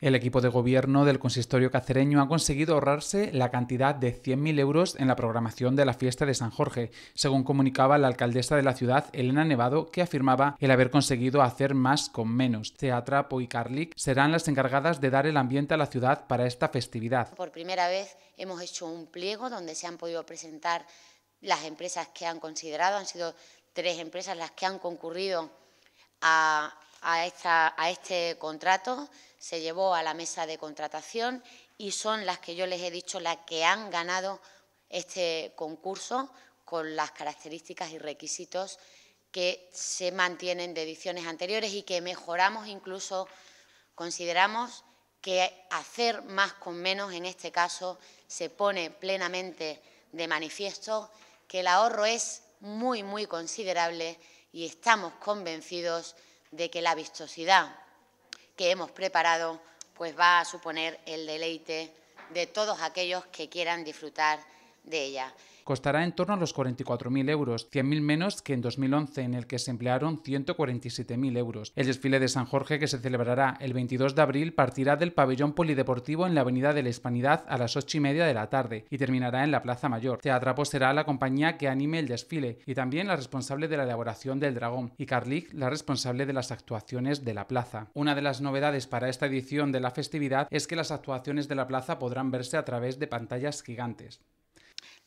El equipo de gobierno del consistorio cacereño ha conseguido ahorrarse la cantidad de 100.000 euros en la programación de la fiesta de San Jorge, según comunicaba la alcaldesa de la ciudad, Elena Nevado, que afirmaba el haber conseguido hacer más con menos. Teatrapo y Carlic serán las encargadas de dar el ambiente a la ciudad para esta festividad. Por primera vez hemos hecho un pliego donde se han podido presentar las empresas que han considerado, han sido tres empresas las que han concurrido a este contrato se llevó a la mesa de contratación y son las que yo les he dicho las que han ganado este concurso con las características y requisitos que se mantienen de ediciones anteriores y que mejoramos incluso, consideramos que hacer más con menos en este caso se pone plenamente de manifiesto que el ahorro es muy, muy considerable y estamos convencidos de que la vistosidad que hemos preparado pues va a suponer el deleite de todos aquellos que quieran disfrutar de ella. Costará en torno a los 44.000 euros, 100.000 menos que en 2011, en el que se emplearon 147.000 euros. El desfile de San Jorge, que se celebrará el 22 de abril, partirá del pabellón polideportivo en la Avenida de la Hispanidad a las 8 y media de la tarde y terminará en la Plaza Mayor. Teatrapo será la compañía que anime el desfile y también la responsable de la elaboración del dragón y Carlig la responsable de las actuaciones de la plaza. Una de las novedades para esta edición de la festividad es que las actuaciones de la plaza podrán verse a través de pantallas gigantes.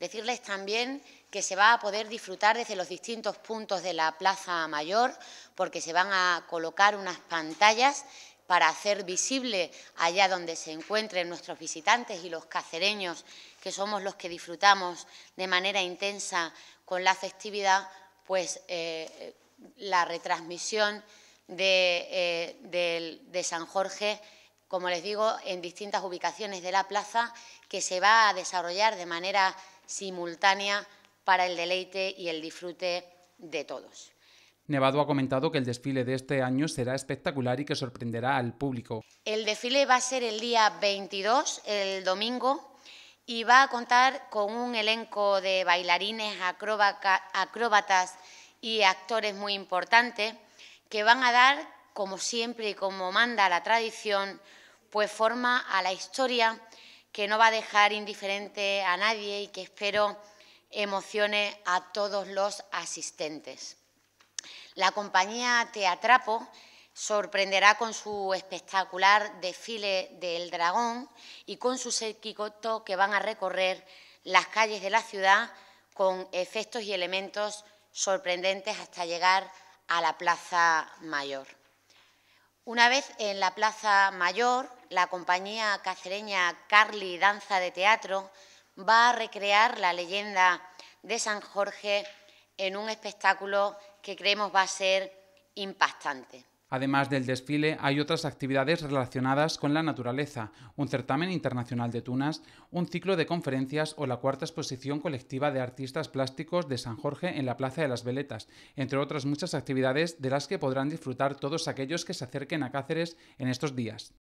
Decirles también que se va a poder disfrutar desde los distintos puntos de la Plaza Mayor, porque se van a colocar unas pantallas para hacer visible allá donde se encuentren nuestros visitantes y los cacereños, que somos los que disfrutamos de manera intensa con la festividad, pues eh, la retransmisión de, eh, de San Jorge como les digo, en distintas ubicaciones de la plaza, que se va a desarrollar de manera simultánea para el deleite y el disfrute de todos. Nevado ha comentado que el desfile de este año será espectacular y que sorprenderá al público. El desfile va a ser el día 22, el domingo, y va a contar con un elenco de bailarines, acróbatas y actores muy importantes que van a dar, como siempre y como manda la tradición, pues forma a la historia que no va a dejar indiferente a nadie y que espero emocione a todos los asistentes. La compañía Teatrapo sorprenderá con su espectacular desfile del dragón y con sus equicotos que van a recorrer las calles de la ciudad con efectos y elementos sorprendentes hasta llegar a la Plaza Mayor. Una vez en la Plaza Mayor, la compañía cacereña Carly Danza de Teatro va a recrear la leyenda de San Jorge en un espectáculo que creemos va a ser impactante. Además del desfile, hay otras actividades relacionadas con la naturaleza, un certamen internacional de tunas, un ciclo de conferencias o la cuarta exposición colectiva de artistas plásticos de San Jorge en la Plaza de las Veletas, entre otras muchas actividades de las que podrán disfrutar todos aquellos que se acerquen a Cáceres en estos días.